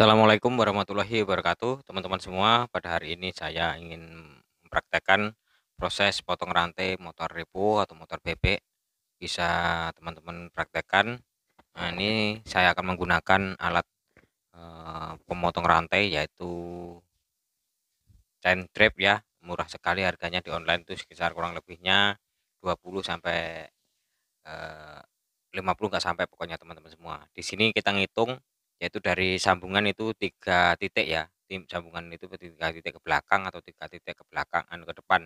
Assalamualaikum warahmatullahi wabarakatuh, teman-teman semua. Pada hari ini saya ingin mempraktekkan proses potong rantai motor repo atau motor bebek. Bisa teman-teman praktekkan. Nah, ini saya akan menggunakan alat uh, pemotong rantai yaitu chain trip ya. Murah sekali harganya di online itu sekitar kurang lebihnya 20 sampai eh, uh, 50 enggak sampai pokoknya teman-teman semua. Di sini kita ngitung yaitu dari sambungan itu tiga titik ya, tim sambungan itu tiga titik ke belakang atau tiga titik ke belakang dan ke depan.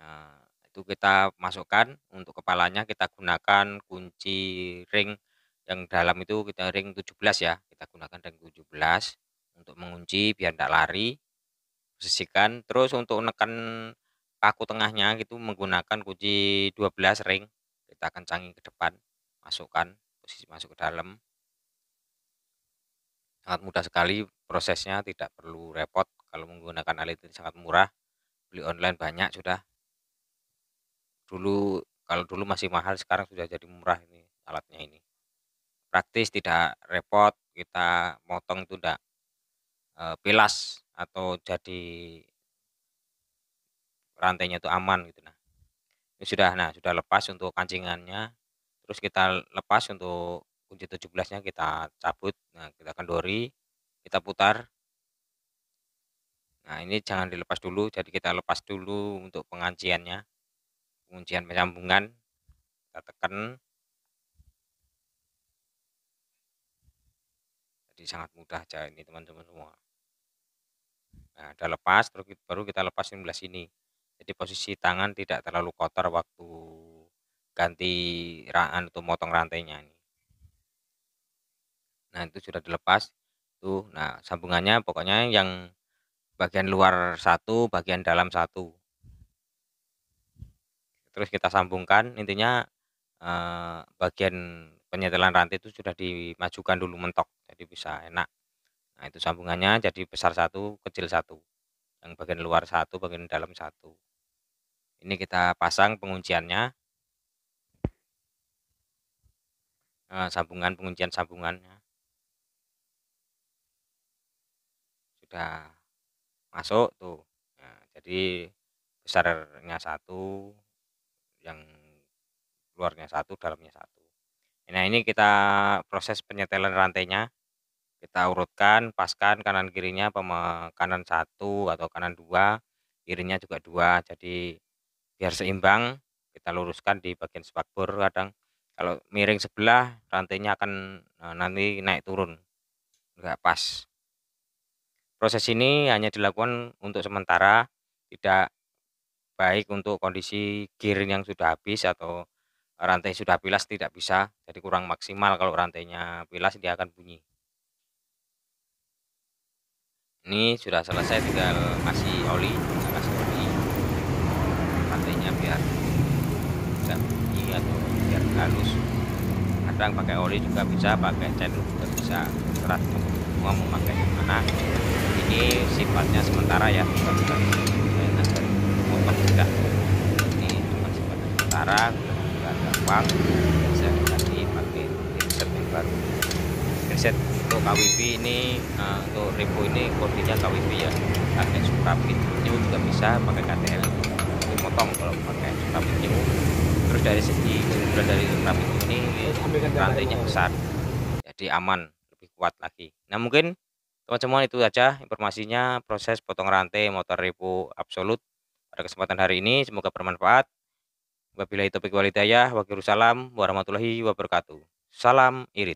Nah, itu kita masukkan untuk kepalanya kita gunakan kunci ring yang dalam itu kita ring 17 ya. Kita gunakan ring 17 untuk mengunci biar tidak lari. Posisikan terus untuk menekan paku tengahnya itu menggunakan kunci 12 ring. Kita kencangi ke depan, masukkan posisi masuk ke dalam. Sangat mudah sekali prosesnya, tidak perlu repot kalau menggunakan alat ini sangat murah. Beli online banyak sudah. Dulu kalau dulu masih mahal, sekarang sudah jadi murah ini alatnya ini. Praktis, tidak repot, kita motong itu tidak e, eh, pilas atau jadi rantainya itu aman gitu nah. Ini sudah nah, sudah lepas untuk kancingannya. Terus kita lepas untuk kunci 17-nya kita cabut. Nah, kita kendori, kita putar. Nah, ini jangan dilepas dulu, jadi kita lepas dulu untuk pengunciannya Penguncian penyambungan kita tekan. Jadi sangat mudah aja ini teman-teman semua. Nah, udah lepas baru kita, baru kita lepas belas ini Jadi posisi tangan tidak terlalu kotor waktu ganti rangan untuk motong rantainya ini. Nah, itu sudah dilepas tuh. Nah, sambungannya pokoknya yang bagian luar satu, bagian dalam satu. Terus kita sambungkan, intinya eh, bagian penyetelan rantai itu sudah dimajukan dulu mentok, jadi bisa enak. Nah, itu sambungannya jadi besar satu, kecil satu. Yang bagian luar satu, bagian dalam satu. Ini kita pasang pengunciannya. Nah, sambungan penguncian sambungannya. sudah masuk tuh. Nah, jadi besarnya satu, yang luarnya satu, dalamnya satu. Nah ini kita proses penyetelan rantainya. Kita urutkan, paskan kanan kirinya, kanan satu atau kanan dua, kirinya juga dua. Jadi biar seimbang kita luruskan di bagian spakbor kadang kalau miring sebelah rantainya akan nah, nanti naik turun enggak pas Proses ini hanya dilakukan untuk sementara, tidak baik untuk kondisi gear yang sudah habis atau rantai sudah pilas tidak bisa, jadi kurang maksimal kalau rantainya pilas dia akan bunyi. Ini sudah selesai tinggal kasih oli, kasih oli. Rantainya biar bisa bunyi atau biar halus kadang pakai oli juga bisa pakai cendol juga bisa serat semua mau pakai yang mana ini sifatnya sementara ya bukan motor juga ini cuma sifatnya sementara nggak gampang bisa diganti pakai riset yang baru riset untuk KWB ini eh, untuk repo ini kodenya KWB ya pakai Suprapit ini juga bisa pakai KTL dipotong kalau pakai Suprapit itu terus dari segi keunggulan dari Rabbit ini rantainya besar jadi aman lebih kuat lagi nah mungkin teman-teman itu saja informasinya proses potong rantai motor repo absolut pada kesempatan hari ini semoga bermanfaat wabillahi topik walidayah salam warahmatullahi wabarakatuh salam irit